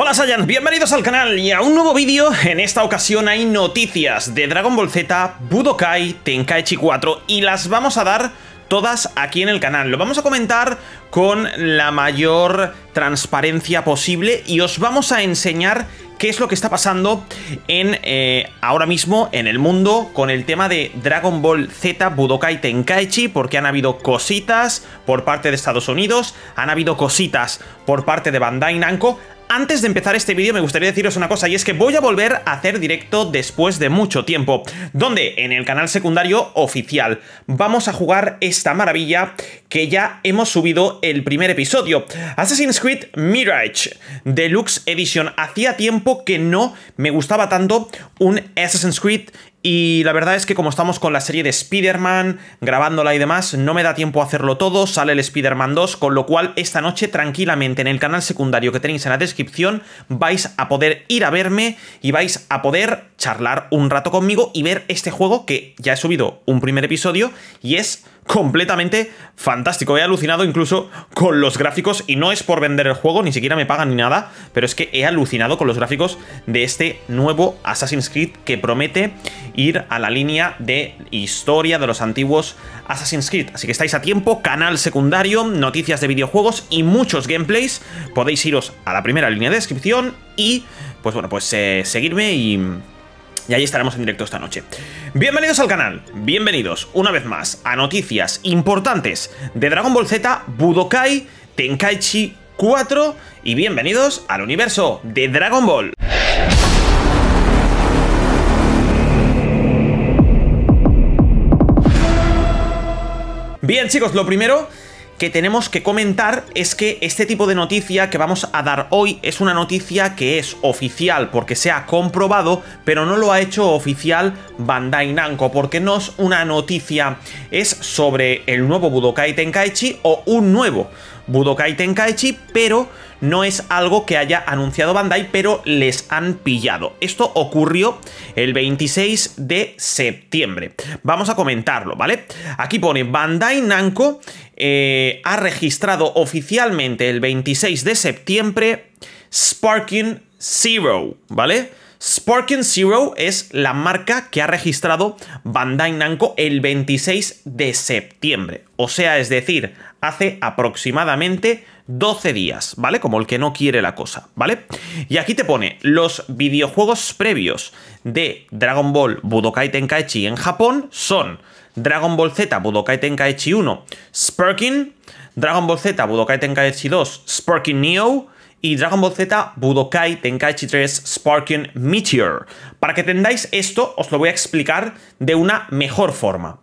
Hola Saiyans, bienvenidos al canal y a un nuevo vídeo. En esta ocasión hay noticias de Dragon Ball Z, Budokai, Tenkaichi 4 y las vamos a dar todas aquí en el canal. Lo vamos a comentar con la mayor transparencia posible y os vamos a enseñar qué es lo que está pasando en eh, ahora mismo en el mundo con el tema de Dragon Ball Z Budokai Tenkaichi, porque han habido cositas por parte de Estados Unidos, han habido cositas por parte de Bandai Namco, antes de empezar este vídeo me gustaría deciros una cosa y es que voy a volver a hacer directo después de mucho tiempo, donde en el canal secundario oficial vamos a jugar esta maravilla que ya hemos subido el primer episodio, Assassin's Creed Mirage Deluxe Edition. Hacía tiempo que no me gustaba tanto un Assassin's Creed y la verdad es que como estamos con la serie de Spider-Man, grabándola y demás, no me da tiempo a hacerlo todo, sale el Spider-Man 2, con lo cual esta noche tranquilamente en el canal secundario que tenéis en la descripción vais a poder ir a verme y vais a poder charlar un rato conmigo y ver este juego que ya he subido un primer episodio y es completamente fantástico. He alucinado incluso con los gráficos y no es por vender el juego, ni siquiera me pagan ni nada, pero es que he alucinado con los gráficos de este nuevo Assassin's Creed que promete ir a la línea de historia de los antiguos Assassin's Creed. Así que estáis a tiempo, canal secundario, noticias de videojuegos y muchos gameplays. Podéis iros a la primera línea de descripción y, pues bueno, pues eh, seguirme y y ahí estaremos en directo esta noche. Bienvenidos al canal, bienvenidos una vez más a noticias importantes de Dragon Ball Z, Budokai, Tenkaichi 4 y bienvenidos al universo de Dragon Ball. Bien chicos, lo primero que tenemos que comentar es que este tipo de noticia que vamos a dar hoy es una noticia que es oficial porque se ha comprobado, pero no lo ha hecho oficial Bandai Namco, porque no es una noticia, es sobre el nuevo Budokai Tenkaichi o un nuevo Budokai Tenkaichi, pero no es algo que haya anunciado Bandai, pero les han pillado. Esto ocurrió el 26 de septiembre. Vamos a comentarlo, ¿vale? Aquí pone Bandai Namco eh, ha registrado oficialmente el 26 de septiembre Sparking Zero, ¿vale? Sparking Zero es la marca que ha registrado Bandai Namco el 26 de septiembre. O sea, es decir, hace aproximadamente 12 días, ¿vale? Como el que no quiere la cosa, ¿vale? Y aquí te pone los videojuegos previos de Dragon Ball Budokai Tenkaichi en Japón son Dragon Ball Z Budokai Tenkaichi 1 Sparking, Dragon Ball Z Budokai Tenkaichi 2 Sparking Neo, y Dragon Ball Z Budokai Tenkaichi 3 Sparking Meteor. Para que entendáis esto, os lo voy a explicar de una mejor forma.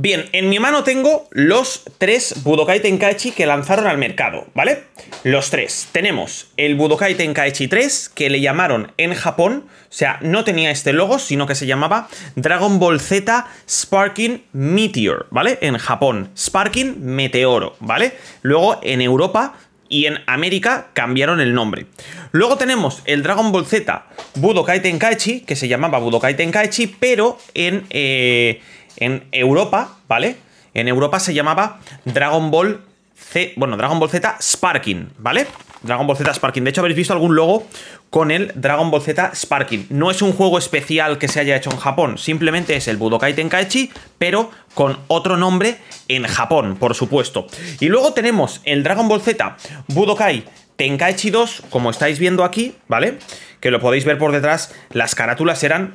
Bien, en mi mano tengo los tres Budokai Tenkaichi que lanzaron al mercado, ¿vale? Los tres. Tenemos el Budokai Tenkaichi 3, que le llamaron en Japón, o sea, no tenía este logo, sino que se llamaba Dragon Ball Z Sparking Meteor, ¿vale? En Japón, Sparking Meteoro, ¿vale? Luego en Europa y en América cambiaron el nombre. Luego tenemos el Dragon Ball Z Budokai Tenkaichi, que se llamaba Budokai Tenkaichi, pero en, eh, en Europa, ¿vale? En Europa se llamaba Dragon Ball Z, bueno, Dragon Ball Z Sparking, ¿vale? Dragon Ball Z Sparking. De hecho, habéis visto algún logo con el Dragon Ball Z Sparking. No es un juego especial que se haya hecho en Japón, simplemente es el Budokai Tenkaichi, pero con otro nombre en Japón, por supuesto. Y luego tenemos el Dragon Ball Z Budokai Tenkaichi 2, como estáis viendo aquí, ¿vale? Que lo podéis ver por detrás, las carátulas eran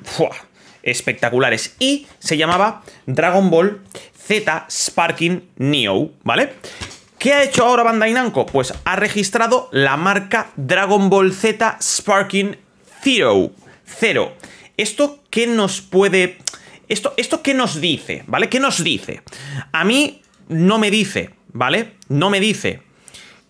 espectaculares. Y se llamaba Dragon Ball Z Sparking Neo, ¿vale? ¿Qué ha hecho ahora Bandai Namco? Pues ha registrado la marca Dragon Ball Z Sparking Zero. Zero. ¿Esto qué nos puede... Esto, ¿Esto qué nos dice? ¿Vale? ¿Qué nos dice? A mí no me dice, ¿vale? No me dice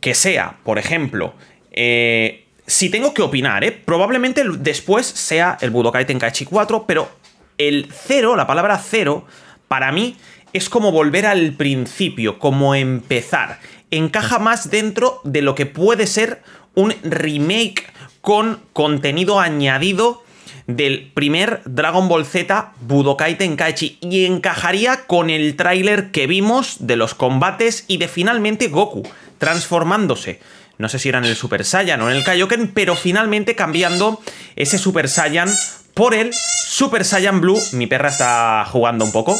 que sea, por ejemplo, eh, si tengo que opinar, ¿eh? probablemente después sea el Budokai Tenkaichi 4, pero el cero, la palabra cero, para mí es como volver al principio, como empezar. Encaja más dentro de lo que puede ser un remake con contenido añadido del primer Dragon Ball Z Budokai Tenkaichi y encajaría con el tráiler que vimos de los combates y de finalmente Goku transformándose. No sé si era en el Super Saiyan o en el Kaioken, pero finalmente cambiando ese Super Saiyan por el Super Saiyan Blue. Mi perra está jugando un poco.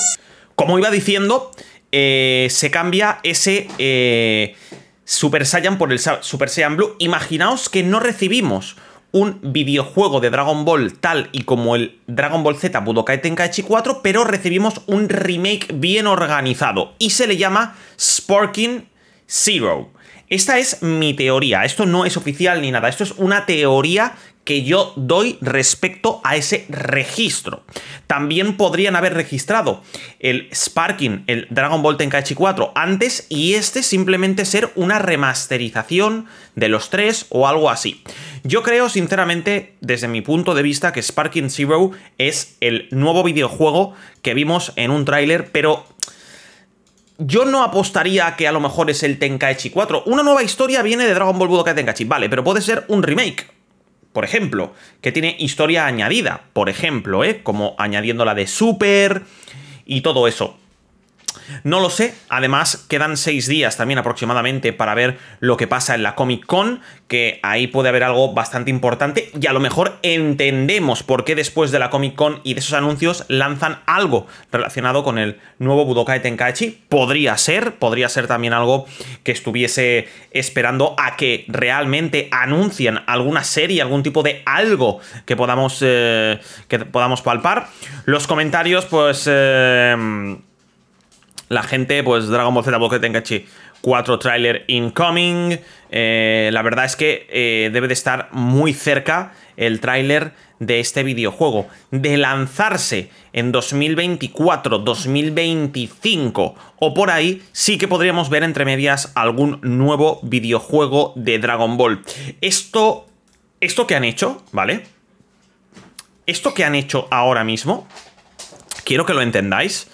Como iba diciendo, eh, se cambia ese eh, Super Saiyan por el Super Saiyan Blue. Imaginaos que no recibimos un videojuego de Dragon Ball tal y como el Dragon Ball Z Budokai Tenkaichi 4, pero recibimos un remake bien organizado y se le llama Sparking Zero. Esta es mi teoría, esto no es oficial ni nada, esto es una teoría que yo doy respecto a ese registro. También podrían haber registrado el Sparking, el Dragon Ball Tenkaichi 4 antes y este simplemente ser una remasterización de los tres o algo así. Yo creo sinceramente, desde mi punto de vista, que Sparking Zero es el nuevo videojuego que vimos en un tráiler, pero yo no apostaría que a lo mejor es el Tenkaichi 4. Una nueva historia viene de Dragon Ball Budokai Tenkaichi, vale, pero puede ser un remake por ejemplo, que tiene historia añadida, por ejemplo, ¿eh? como añadiendo la de Super y todo eso. No lo sé, además quedan seis días también aproximadamente para ver lo que pasa en la Comic Con, que ahí puede haber algo bastante importante y a lo mejor entendemos por qué después de la Comic Con y de esos anuncios lanzan algo relacionado con el nuevo Budokai Tenkaichi. Podría ser, podría ser también algo que estuviese esperando a que realmente anuncien alguna serie, algún tipo de algo que podamos, eh, que podamos palpar. Los comentarios, pues... Eh, la gente, pues Dragon Ball Z Boku Tenkachi 4 trailer incoming. Eh, la verdad es que eh, debe de estar muy cerca el trailer de este videojuego. De lanzarse en 2024, 2025 o por ahí, sí que podríamos ver entre medias algún nuevo videojuego de Dragon Ball. Esto, esto que han hecho, ¿vale? Esto que han hecho ahora mismo, quiero que lo entendáis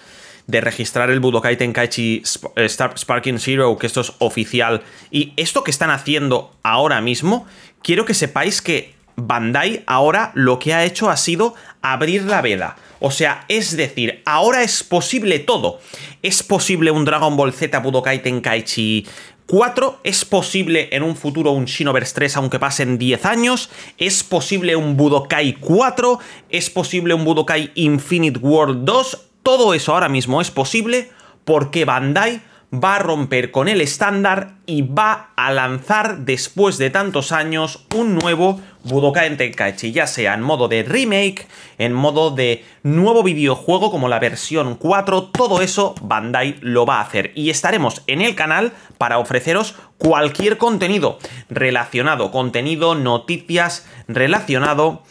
de registrar el Budokai Tenkaichi eh, Sparking Zero, que esto es oficial, y esto que están haciendo ahora mismo, quiero que sepáis que Bandai ahora lo que ha hecho ha sido abrir la veda. O sea, es decir, ahora es posible todo. Es posible un Dragon Ball Z Budokai Tenkaichi 4, es posible en un futuro un Shinoverse 3 aunque pasen 10 años, es posible un Budokai 4, es posible un Budokai Infinite World 2, todo eso ahora mismo es posible porque Bandai va a romper con el estándar y va a lanzar después de tantos años un nuevo Budokai Tenkaichi, ya sea en modo de remake, en modo de nuevo videojuego como la versión 4, todo eso Bandai lo va a hacer y estaremos en el canal para ofreceros cualquier contenido relacionado, contenido, noticias relacionado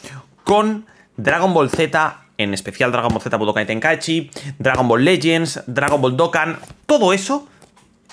con Dragon Ball Z en especial Dragon Ball Z Budokai Tenkaichi, Dragon Ball Legends, Dragon Ball Dokkan, todo eso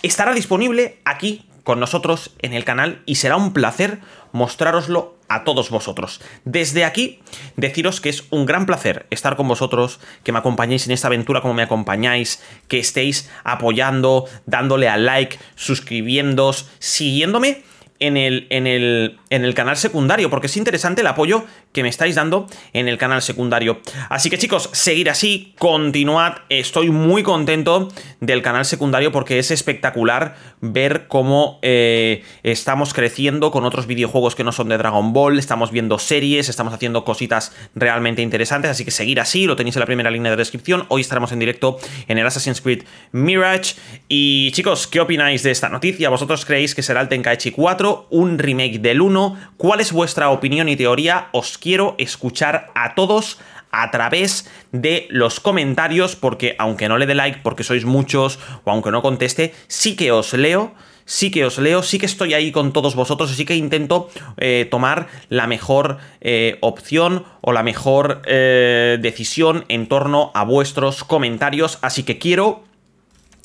estará disponible aquí con nosotros en el canal y será un placer mostraroslo a todos vosotros. Desde aquí, deciros que es un gran placer estar con vosotros, que me acompañéis en esta aventura como me acompañáis, que estéis apoyando, dándole al like, suscribiéndoos, siguiéndome en el, en el, en el canal secundario, porque es interesante el apoyo que me estáis dando en el canal secundario. Así que chicos, seguir así, continuad. Estoy muy contento del canal secundario porque es espectacular ver cómo eh, estamos creciendo con otros videojuegos que no son de Dragon Ball, estamos viendo series, estamos haciendo cositas realmente interesantes, así que seguir así, lo tenéis en la primera línea de descripción. Hoy estaremos en directo en el Assassin's Creed Mirage. Y chicos, ¿qué opináis de esta noticia? ¿Vosotros creéis que será el Tenkaichi 4, un remake del 1? ¿Cuál es vuestra opinión y teoría? ¿Os quiero escuchar a todos a través de los comentarios, porque aunque no le dé like, porque sois muchos, o aunque no conteste, sí que os leo sí que os leo, sí que estoy ahí con todos vosotros, así que intento eh, tomar la mejor eh, opción o la mejor eh, decisión en torno a vuestros comentarios, así que quiero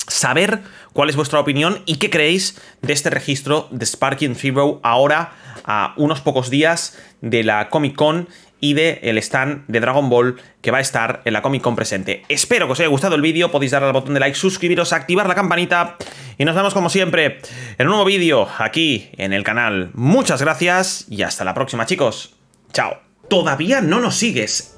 saber cuál es vuestra opinión y qué creéis de este registro de Sparking Zero ahora a unos pocos días de la Comic Con y del el stand de Dragon Ball que va a estar en la Comic Con presente. Espero que os haya gustado el vídeo, podéis darle al botón de like, suscribiros, activar la campanita y nos vemos como siempre en un nuevo vídeo aquí en el canal. Muchas gracias y hasta la próxima chicos. Chao. Todavía no nos sigues